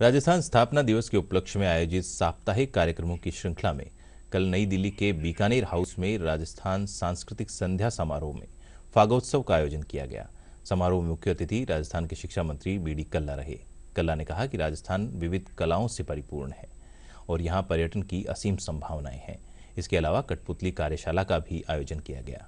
राजस्थान स्थापना दिवस के उपलक्ष्य में आयोजित साप्ताहिक कार्यक्रमों की श्रृंखला में कल नई दिल्ली के बीकानेर हाउस में राजस्थान सांस्कृतिक संध्या समारोह में फागोत्सव का आयोजन किया गया समारोह में मुख्य अतिथि राजस्थान के शिक्षा मंत्री बी डी कल्ला रहे कल्ला ने कहा कि राजस्थान विविध कलाओं से परिपूर्ण है और यहाँ पर्यटन की असीम संभावनाएं हैं इसके अलावा कठपुतली कार्यशाला का भी आयोजन किया गया